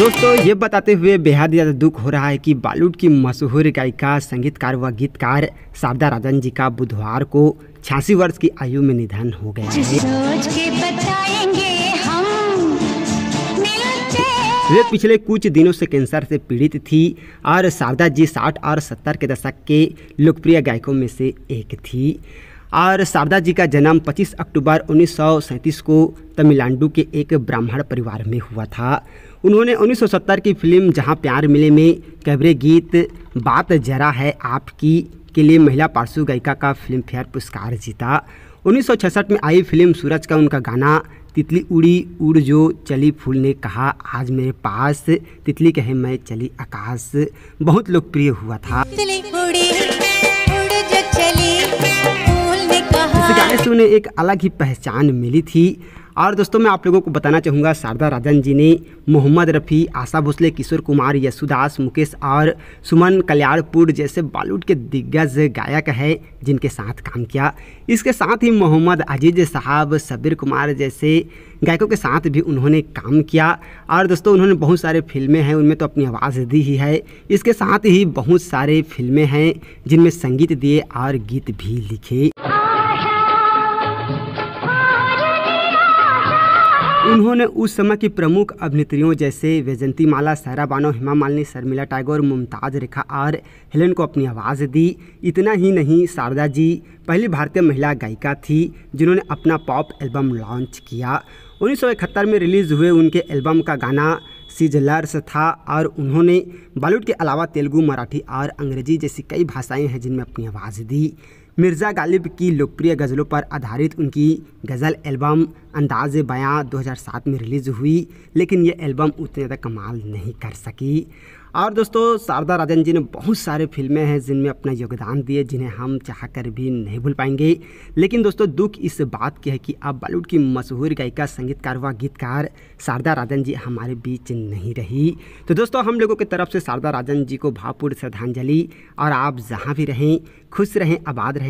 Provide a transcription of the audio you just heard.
दोस्तों ये बताते हुए बेहद ज़्यादा दुख हो रहा है कि बॉलीवुड की मशहूर गायिका संगीतकार व गीतकार शारदा राजन जी का बुधवार को छियासी वर्ष की आयु में निधन हो गया वे पिछले कुछ दिनों से कैंसर से पीड़ित थी और शारदा जी साठ और सत्तर के दशक के लोकप्रिय गायकों में से एक थी और शारदा जी का जन्म 25 अक्टूबर उन्नीस को तमिलनाडु के एक ब्राह्मण परिवार में हुआ था उन्होंने 1970 की फिल्म जहां प्यार मिले में कैबरे गीत बात जरा है आपकी के लिए महिला पार्श्व गायिका का फिल्म फेयर पुरस्कार जीता 1966 में आई फिल्म सूरज का उनका गाना तितली उड़ी उड़ जो चली फूल ने कहा आज मेरे पास तितली कहे मैं चली आकाश बहुत लोकप्रिय हुआ था उन्हें एक अलग ही पहचान मिली थी और दोस्तों मैं आप लोगों को बताना चाहूँगा शारदा राजन जी ने मोहम्मद रफ़ी आशा भोसले किशोर कुमार यशुदास मुकेश और सुमन कल्याणपुर जैसे बॉलीवुड के दिग्गज गायक हैं जिनके साथ काम किया इसके साथ ही मोहम्मद अजीज साहब सबीर कुमार जैसे गायकों के साथ भी उन्होंने काम किया और दोस्तों उन्होंने बहुत सारे फिल्में हैं उनमें तो अपनी आवाज़ दी ही है इसके साथ ही बहुत सारे फिल्में हैं जिनमें संगीत दिए और गीत भी लिखे उन्होंने उस समय की प्रमुख अभिनेत्रियों जैसे वैजंती माला सहरा बानो हेमा मालिनी शर्मिला टैगोर मुमताज रेखा आर हेलन को अपनी आवाज़ दी इतना ही नहीं शारदा जी पहली भारतीय महिला गायिका थी जिन्होंने अपना पॉप एल्बम लॉन्च किया उन्नीस में रिलीज़ हुए उनके एल्बम का गाना सीजलर्स था और उन्होंने बॉलीवुड के अलावा तेलुगु मराठी और अंग्रेजी जैसी कई भाषाएं हैं जिनमें अपनी आवाज़ दी मिर्ज़ा गालिब की लोकप्रिय गज़लों पर आधारित उनकी गज़ल एल्बम अंदाज बयां 2007 में रिलीज़ हुई लेकिन ये एल्बम उतने ज़्यादा कमाल नहीं कर सकी और दोस्तों शारदा राजन जी ने बहुत सारे फिल्में हैं जिनमें अपना योगदान दिए जिन्हें हम चाह कर भी नहीं भूल पाएंगे लेकिन दोस्तों दुख इस बात की है कि अब बॉलीवुड की मशहूर गायिका संगीतकार व गीतकार शारदा राजन जी हमारे बीच नहीं रही तो दोस्तों हम लोगों की तरफ से शारदा राजन जी को भावपूर्ण श्रद्धांजलि और आप जहाँ भी रहें खुश रहें आबाद रहें